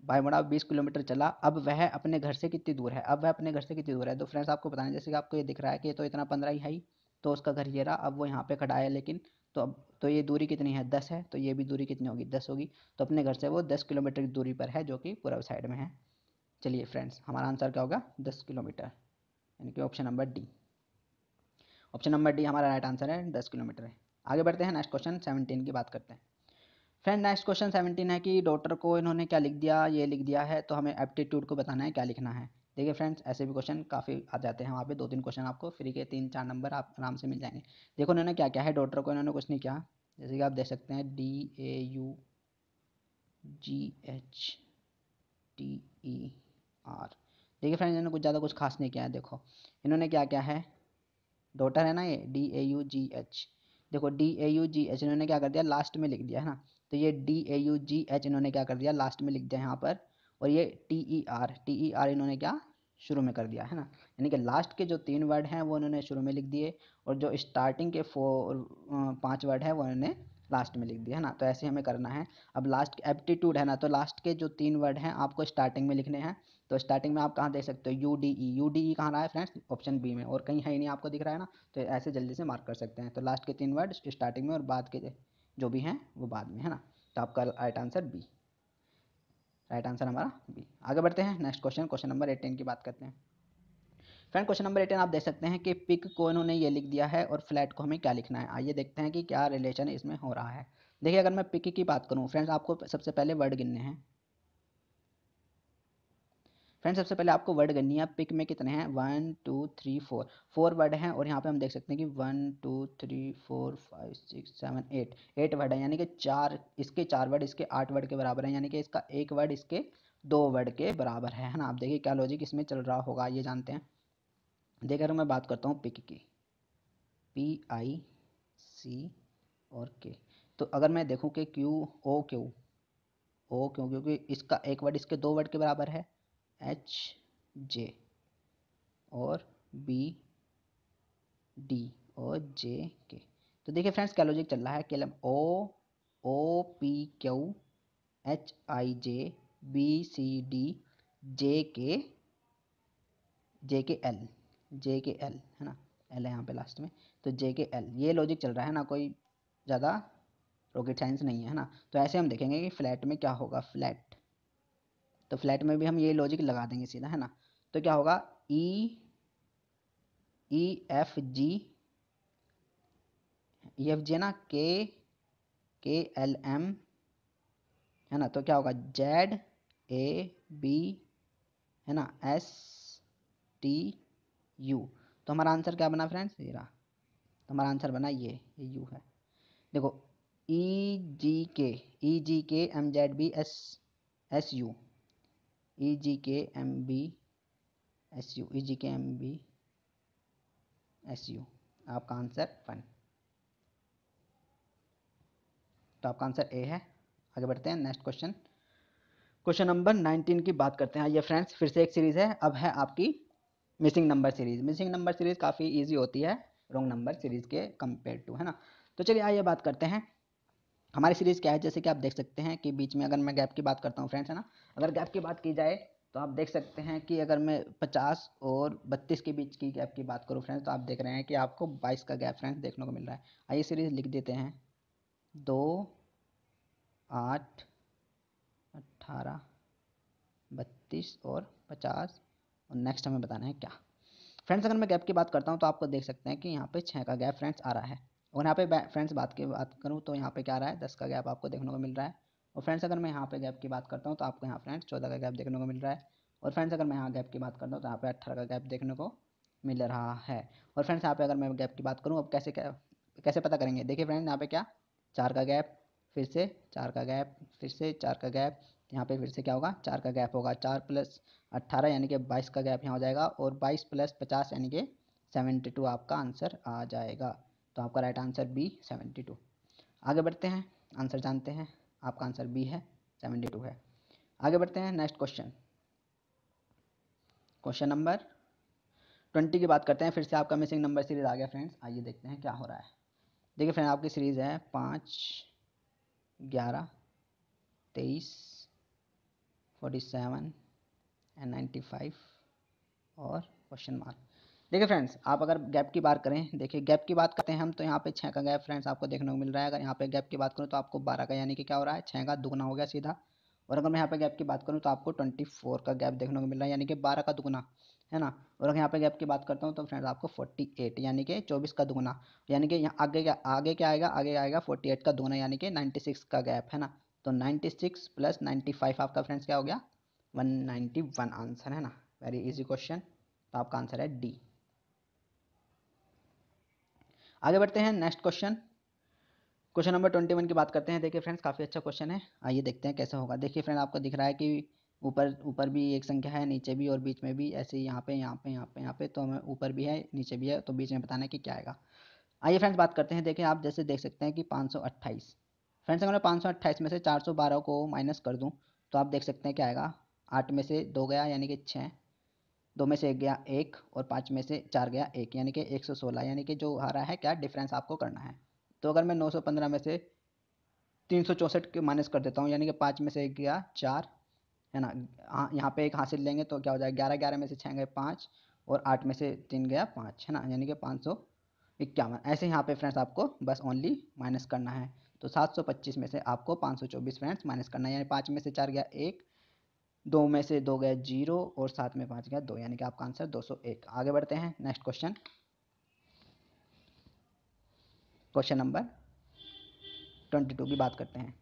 भाई मोड़ा बीस किलोमीटर चला अब वह अपने घर से कितनी दूर है अब वह अपने घर से कितनी दूर है तो फ्रेंड्स आपको बताने जैसे कि आपको ये दिख रहा है कि तो इतना पंद्रह ही है तो उसका घर ये रहा अब वो यहाँ पे खड़ा है लेकिन तो अब तो ये दूरी कितनी है दस है तो ये भी दूरी कितनी होगी दस होगी तो अपने घर से वो दस किलोमीटर की दूरी पर है जो कि पूर्व साइड में है चलिए फ्रेंड्स हमारा आंसर क्या होगा दस किलोमीटर यानी कि option number D option number D हमारा राइट आंसर है दस किलोमीटर है आगे बढ़ते हैं नेक्स्ट क्वेश्चन सेवनटीन की बात करते हैं फ्रेंड नेक्स्ट क्वेश्चन सेवेंटीन है कि डॉक्टर को इन्होंने क्या लिख दिया ये लिख दिया है तो हमें एप्टीट्यूड को बताना है क्या लिखना है देखिए फ्रेंड्स ऐसे भी क्वेश्चन काफ़ी आ जाते हैं वहाँ पे दो तीन क्वेश्चन आपको फ्री के तीन चार नंबर आप आराम से मिल जाएंगे देखो उन्होंने क्या क्या है डॉक्टर को इन्होंने कुछ नहीं किया जैसे कि आप देख सकते हैं D A U G H T E R देखिए फ्रेंड्स इन्होंने कुछ ज़्यादा कुछ खास नहीं किया है देखो इन्होंने क्या क्या है डॉटर है ना ये D A U G H देखो D A U G H इन्होंने क्या कर दिया लास्ट में लिख दिया है ना तो ये D A U G H इन्होंने क्या कर दिया लास्ट में लिख दिया यहाँ पर और ये T E R T E R इन्होंने क्या शुरू में कर दिया है ना यानी कि लास्ट के जो तीन वर्ड हैं वो इन्होंने शुरू में लिख दिए और जो स्टार्टिंग के फोर पाँच वर्ड हैं वो इन्होंने लास्ट में लिख दिया है ना तो ऐसे हमें करना है अब लास्ट एप्टीट्यूड है ना तो लास्ट के जो तीन वर्ड हैं आपको स्टार्टिंग में लिखने हैं तो स्टार्टिंग में आप कहाँ देख सकते हो U D E U D E कहाँ रहा है फ्रेंड्स ऑप्शन बी में और कहीं है ही नहीं आपको दिख रहा है ना तो ऐसे जल्दी से मार्क कर सकते हैं तो लास्ट के तीन वर्ड स्टार्टिंग में और बाद के जो भी हैं वो बाद में है ना तो आपका right answer B right answer हमारा बी आगे बढ़ते हैं next question question number eighteen की बात करते हैं फ्रेंड क्वेश्चन नंबर एटीन आप देख सकते हैं कि पिक को इन्होंने ये लिख दिया है और फ्लैट को हमें क्या लिखना है आइए देखते हैं कि क्या रिलेशन इसमें हो रहा है देखिए अगर मैं पिक की बात करूँ फ्रेंड्स आपको सबसे पहले वर्ड गिनने हैं फ्रेंड सबसे पहले आपको वर्ड गनी है पिक में कितने हैं one two three four four word हैं और यहाँ पे हम देख सकते हैं कि one two three four five six seven eight eight word है यानी कि चार इसके चार वर्ड इसके आठ वर्ड के बराबर हैं यानी कि इसका एक वर्ड इसके दो वर्ड के बराबर है ना आप देखिए क्या लॉजिक इसमें चल रहा होगा ये जानते हैं देखकर मैं बात करता हूँ पिक की पी आई सी और के तो अगर मैं देखूँ कि क्यू ओ क्यू ओ क्यों क्योंकि इसका एक वर्ड इसके दो वर्ड के बराबर है एच जे और बी डी और जे के तो देखिए फ्रेंड्स क्या लॉजिक चल रहा है केलम O O P Q H I J B C D J K J के एल जे के एल है ना एल है यहाँ पे लास्ट में तो जे के एल ये लॉजिक चल रहा है ना कोई ज़्यादा रॉकेट साइंस नहीं है ना तो ऐसे हम देखेंगे कि फ्लैट में क्या होगा फ्लैट तो फ्लैट में भी हम ये लॉजिक लगा देंगे सीधा है ना तो क्या होगा ई E F G E F G है ना के के एल एम है ना तो क्या होगा जेड ए बी है ना एस टी यू तो हमारा आंसर क्या बना फ्रेंड्स ये रहा तो हमारा आंसर बना ये ये यू है देखो ई जी के E G K M Z B S S U E G K M B S U E G K M B S U आपका आंसर वन तो आपका आंसर ए है आगे बढ़ते हैं next question question number nineteen की बात करते हैं ये फ्रेंड्स फिर से एक सीरीज़ है अब है आपकी missing number series missing number series काफ़ी ईजी होती है रॉन्ग नंबर सीरीज़ के कंपेयर टू है ना तो चलिए आइए बात करते हैं हमारी सीरीज़ क्या है जैसे कि आप देख सकते हैं कि बीच में अगर मैं गैप की बात करता हूँ फ्रेंड्स है ना अगर गैप की बात की जाए तो आप देख सकते हैं कि अगर मैं 50 और 32 के बीच की गैप की बात करूँ फ्रेंड्स तो आप देख रहे हैं कि आपको 22 का गैप फ्रेंड्स देखने को मिल रहा है आइए सीरीज लिख देते हैं दो आठ अट्ठारह बत्तीस और पचास और नेक्स्ट हमें बताना है क्या फ्रेंड्स अगर मैं गैप की बात करता हूँ तो आपको देख सकते हैं कि यहाँ पर छः का गैप फ्रेंड्स आ रहा है और यहाँ पे फ्रेंड्स बात की बात करूँ तो यहाँ पे क्या रहा है दस का गैप आपको देखने को मिल रहा है और फ्रेंड्स अगर मैं यहाँ पे गैप की बात करता हूँ तो आपको यहाँ फ्रेंड्स चौदह का गैप देखने को मिल रहा है और फ्रेंड्स अगर मैं यहाँ गैप की बात करता हूँ तो यहाँ पे अट्ठारह का गैप देखने को मिल रहा है और फ्रेंड्स यहाँ पे अगर मैं गैप की बात करूँ अब कैसे क्या कैसे पता करेंगे देखिए फ्रेंड्स यहाँ पे क्या चार का गैप फिर से चार का गैप फिर से चार का गैप यहाँ पे फिर से क्या होगा चार का गैप होगा चार प्लस अट्ठारह यानी कि बाईस का गैप यहाँ हो जाएगा और बाईस प्लस पचास यानी कि सेवेंटी टू आपका आंसर आ जाएगा तो आपका right answer B seventy two आगे बढ़ते हैं आंसर जानते हैं आपका आंसर बी है सेवेंटी टू है आगे बढ़ते हैं next question question number twenty की बात करते हैं फिर से आपका मिसिंग नंबर सीरीज आ गया फ्रेंड्स आइए देखते हैं क्या हो रहा है देखिए फ्रेंड आपकी सीरीज़ है पाँच ग्यारह तेईस forty seven and ninety five और क्वेश्चन मार्क देखिए फ्रेंड्स आप अगर गैप की बात करें देखिए गैप की बात करते हैं हम तो यहाँ पे छः का गैप फ्रेंड्स आपको देखने को मिल रहा है अगर यहाँ पे गैप की बात करूँ तो आपको बारह का यानी कि क्या हो रहा है छः का दुगना हो गया सीधा और अगर मैं यहाँ पे गैप की बात करूँ तो आपको ट्वेंटी फोर का गैप देखने को मिल रहा है यानी कि बारह का दुगना है ना और अगर यहाँ पे गैप की बात करता हूँ तो फ्रेंड्स आपको फोर्टी एट यानी कि चौबीस का दुगना यानी कि यहाँ आगे क्या आगे क्या आएगा आगे आएगा फोर्टी एट का दुगना यानी कि नाइन्टी सिक्स का गैप है ना तो ninety six plus ninety five आपका फ्रेंड्स क्या हो गया वन नाइन्टी वन आंसर है ना वेरी इजी क्वेश्चन तो आपका आंसर है डी आगे बढ़ते हैं next question question number twenty one की बात करते हैं देखिए फ्रेंड्स काफ़ी अच्छा क्वेश्चन है आइए देखते हैं कैसे होगा देखिए फ्रेंड आपको दिख रहा है कि ऊपर ऊपर भी एक संख्या है नीचे भी और बीच में भी ऐसे यहाँ पे यहाँ पे यहाँ पे यहाँ पे तो हमें ऊपर भी है नीचे भी है तो बीच में बताना है कि क्या आएगा आइए फ्रेंड्स बात करते हैं देखिए आप जैसे देख सकते हैं कि अट्ठाईस फ्रेंड्स अगर मैं अट्ठाईस में से बारह को माइनस कर दूँ तो आप देख सकते हैं क्या आएगा आठ में से दो गया यानी कि छः दो में से एक गया एक और पाँच में से चार गया एक यानी कि एक सौ सोलह यानी कि जो आ रहा है क्या डिफरेंस आपको करना है तो अगर मैं नौ सौ पंद्रह में से तीन सौ चौंसठ के माइनस कर देता हूँ यानी कि पाँच में से एक गया चार है ना हाँ यहाँ पे एक हासिल लेंगे तो क्या हो जाएगा ग्यारह ग्यारह में से छः गए पाँच और आठ में से तीन गया पाँच है ना यानी कि पाँच सौ इक्यावन ऐसे यहाँ पे फ्रेंड्स आपको बस ओनली माइनस करना है तो सात सौ पच्चीस में से आपको पाँच सौ चौबीस फ्रेंड्स माइनस करना है यानी पाँच में से चार गया एक दो में से दो गया जीरो और सात में पाँच गया दो यानी कि आपका आंसर 201 आगे बढ़ते हैं नेक्स्ट क्वेश्चन क्वेश्चन नंबर 22 की बात करते हैं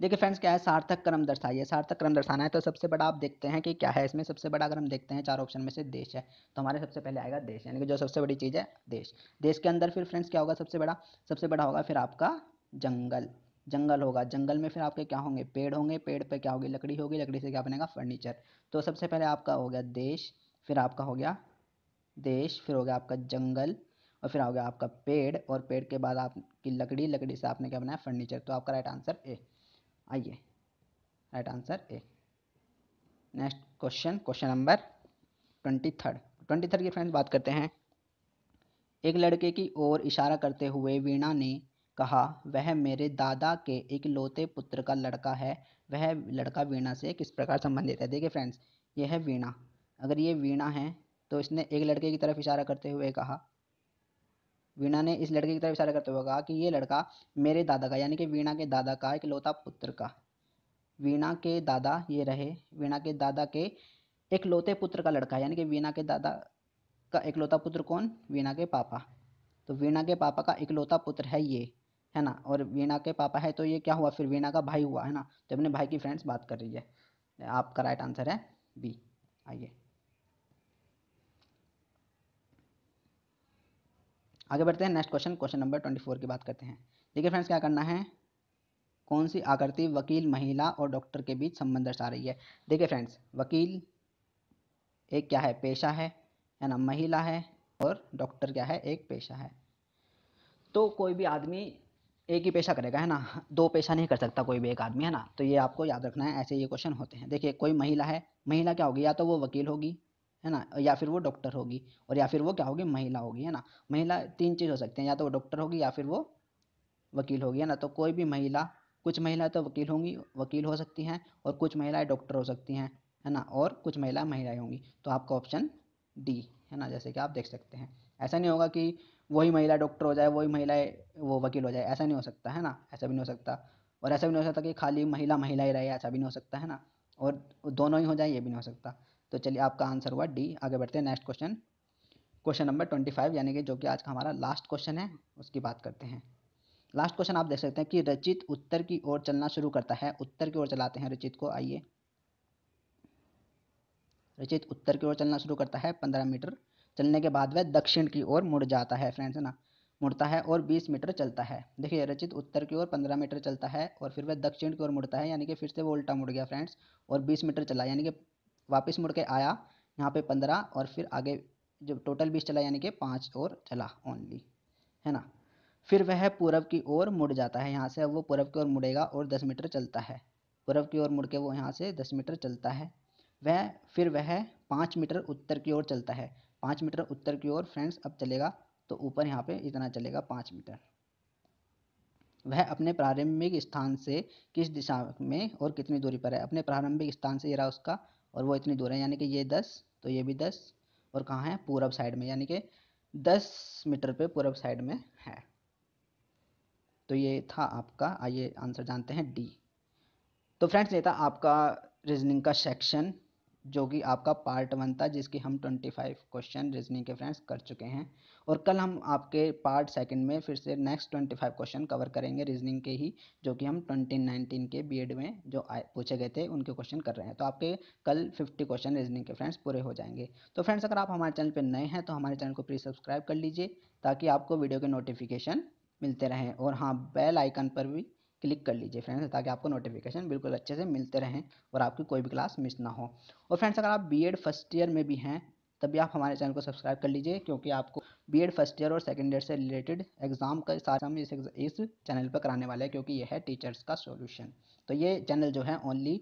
देखिए फ्रेंड्स क्या है सार्थक क्रम दर्शाइए सार्थक क्रम दर्शाना है तो सबसे बड़ा आप देखते हैं कि क्या है इसमें सबसे बड़ा अगर हम देखते हैं चार ऑप्शन में से देश है तो हमारे सबसे पहले आएगा देश यानी कि जो सबसे बड़ी चीज़ है देश देश के अंदर फिर फ्रेंड्स क्या होगा सबसे बड़ा सबसे बड़ा होगा फिर आपका जंगल जंगल होगा जंगल में फिर आपके क्या होंगे पेड़ होंगे पेड़ पे क्या होगी लकड़ी होगी लकड़ी से क्या बनेगा फर्नीचर तो सबसे पहले आपका हो गया देश फिर आपका हो गया देश फिर हो गया आपका जंगल और फिर हो गया आपका पेड़ और पेड़ के बाद आपकी लकड़ी लकड़ी से आपने क्या बनाया फर्नीचर तो आपका राइट आंसर ए आइए right answer A next question question number twenty third twenty third की फ्रेंड्स बात करते हैं एक लड़के की ओर इशारा करते हुए वीणा ने कहा वह मेरे दादा के एक लोते पुत्र का लड़का है वह लड़का वीणा से किस प्रकार संबंधित है देखिए फ्रेंड्स यह है वीणा अगर ये वीणा है तो इसने एक लड़के की तरफ इशारा करते हुए कहा वीणा ने इस लड़के की तरफ इशारा करते हुए कहा कि ये लड़का मेरे दादा का यानी कि वीणा के दादा का एक लोता पुत्र का वीणा के दादा ये रहे वीणा के दादा के एक लोते पुत्र का लड़का यानी कि वीणा के दादा का एक लोता पुत्र कौन वीणा के पापा तो वीणा के पापा का इकलौता पुत्र है ये है ना और वीणा के पापा है तो ये क्या हुआ फिर वीणा का भाई हुआ है ना तो अपने भाई की फ्रेंड्स बात कर रही है आपका राइट आंसर है बी आइए आगे बढ़ते हैं next question question number twenty four की बात करते हैं देखिए फ्रेंड्स क्या करना है कौन सी आकृति वकील महिला और डॉक्टर के बीच संबंध दर्शा रही है देखिए फ्रेंड्स वकील एक क्या है पेशा है है ना महिला है और डॉक्टर क्या है एक पेशा है तो कोई भी आदमी एक ही पेशा करेगा है ना दो पेशा नहीं कर सकता कोई भी एक आदमी है ना तो ये आपको याद रखना है ऐसे ये क्वेश्चन होते हैं देखिए कोई महिला है महिला क्या होगी या तो वो वकील होगी है ना या फिर वो डॉक्टर होगी और या फिर वो क्या होगी महिला होगी है ना महिला तीन चीज़ हो सकते हैं या तो वो डॉक्टर होगी या फिर वो वकील होगी है ना तो कोई भी महिला कुछ महिलाएं तो वकील होंगी वकील हो सकती हैं और कुछ महिलाएं डॉक्टर हो सकती हैं है ना और कुछ महिलाएं महिलाएं होंगी तो आपका ऑप्शन डी है ना जैसे कि आप देख सकते हैं ऐसा नहीं होगा कि वही महिला डॉक्टर हो जाए वही महिला वो वकील हो जाए ऐसा नहीं हो सकता है ना ऐसा भी नहीं हो सकता और ऐसा भी नहीं हो सकता कि खाली महिला महिला ही रहे ऐसा भी नहीं हो सकता है ना और दोनों ही हो जाए ये भी नहीं हो सकता तो चलिए आपका आंसर हुआ डी आगे बढ़ते हैं next question question number twenty five यानी कि जो कि आज का हमारा लास्ट क्वेश्चन है उसकी बात करते हैं लास्ट क्वेश्चन आप देख सकते हैं कि रचित उत्तर की ओर चलना शुरू करता है उत्तर की ओर चलाते हैं रचित को आइए रचित उत्तर की ओर चलना शुरू करता है पंद्रह मीटर चलने के बाद वह दक्षिण की ओर मुड़ जाता है फ्रेंड्स है ना मुड़ता है और 20 मीटर चलता है देखिए रचित उत्तर की ओर 15 मीटर चलता है और फिर वह दक्षिण की ओर मुड़ता है यानी कि फिर से वो उल्टा मुड़ गया फ्रेंड्स और 20 मीटर चला यानी कि वापस मुड़ के आया यहाँ पे 15 और फिर आगे जब टोटल 20 चला यानी कि पाँच और चला ओनली है ना फिर वह पूर्व की ओर मुड़ जाता है यहाँ से अब वो पूर्व की ओर मुड़ेगा और दस मीटर चलता है पूर्व की ओर मुड़ के वो यहाँ से दस मीटर चलता है वह फिर वह पाँच मीटर उत्तर की ओर चलता है पाँच मीटर उत्तर की ओर फ्रेंड्स अब चलेगा तो ऊपर यहाँ पे इतना चलेगा पाँच मीटर वह अपने प्रारंभिक स्थान से किस दिशा में और कितनी दूरी पर है अपने प्रारंभिक स्थान से ये रहा उसका और वो इतनी दूर है यानी कि ये दस तो ये भी दस और कहाँ है पूरब साइड में यानी कि दस मीटर पे पूरब साइड में है तो ये था आपका आइए आंसर जानते हैं डी तो फ्रेंड्स ये था आपका रीजनिंग का सेक्शन जो कि आपका पार्ट वन था जिसकी हम 25 क्वेश्चन रीजनिंग के फ्रेंड्स कर चुके हैं और कल हम आपके पार्ट सेकंड में फिर से नेक्स्ट 25 क्वेश्चन कवर करेंगे रीजनिंग के ही जो कि हम 2019 के बीएड में जो पूछे गए थे उनके क्वेश्चन कर रहे हैं तो आपके कल 50 क्वेश्चन रीजनिंग के फ्रेंड्स पूरे हो जाएंगे तो फ्रेंड्स अगर आप हमारे चैनल पर नए हैं तो हमारे चैनल को प्लीज़ सब्सक्राइब कर लीजिए ताकि आपको वीडियो के नोटिफिकेशन मिलते रहें और हाँ बेल आइकन पर भी क्लिक कर लीजिए फ्रेंड्स ताकि आपको नोटिफिकेशन बिल्कुल अच्छे से मिलते रहें और आपकी कोई भी क्लास मिस ना हो और फ्रेंड्स अगर आप बीएड फर्स्ट ईयर में भी हैं तब भी आप हमारे चैनल को सब्सक्राइब कर लीजिए क्योंकि आपको बीएड फर्स्ट ईयर और सेकेंड ईयर से रिलेटेड एग्जाम का सारा हम इस इस चैनल पर कराने वाले हैं क्योंकि यह है टीचर्स का सोल्यूशन तो ये चैनल जो है ओनली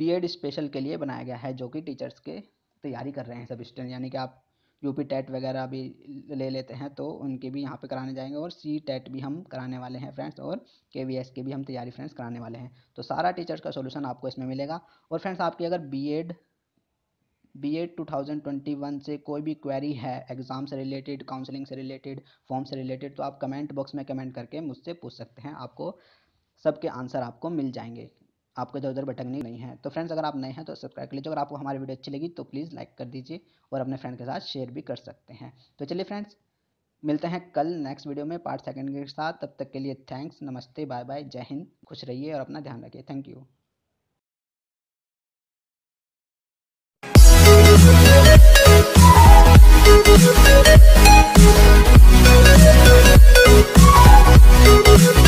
बी स्पेशल के लिए बनाया गया है जो कि टीचर्स के तैयारी कर रहे हैं सब स्टूडेंट यानी कि आप यूपी टेट वगैरह भी ले लेते हैं तो उनके भी यहाँ पे कराने जाएंगे और सी टेट भी हम कराने वाले हैं फ्रेंड्स और के वी एस के भी हम तैयारी फ्रेंड्स कराने वाले हैं तो सारा टीचर्स का सोल्यूशन आपको इसमें मिलेगा और फ्रेंड्स आपकी अगर B Ed B Ed two thousand twenty one से कोई भी क्वेरी है एग्ज़ाम से रिलेटेड काउंसलिंग से रिलेटेड फॉर्म से रिलेटेड तो आप कमेंट बॉक्स में कमेंट करके मुझसे पूछ सकते हैं आपको सबके आंसर आपको मिल जाएंगे आपको इधर उधर भटकनी नहीं है तो फ्रेंड्स अगर आप नए हैं तो सब्सक्राइब कर लीजिए अगर आपको हमारी वीडियो अच्छी लगी तो प्लीज़ लाइक कर दीजिए और अपने फ्रेंड के साथ शेयर भी कर सकते हैं तो चलिए फ्रेंड्स मिलते हैं कल नेक्स्ट वीडियो में पार्ट सेकंड के साथ तब तक के लिए थैंक्स नमस्ते बाय बाय जय हिंद खुश रहिए और अपना ध्यान रखिए thank you We'll be right back.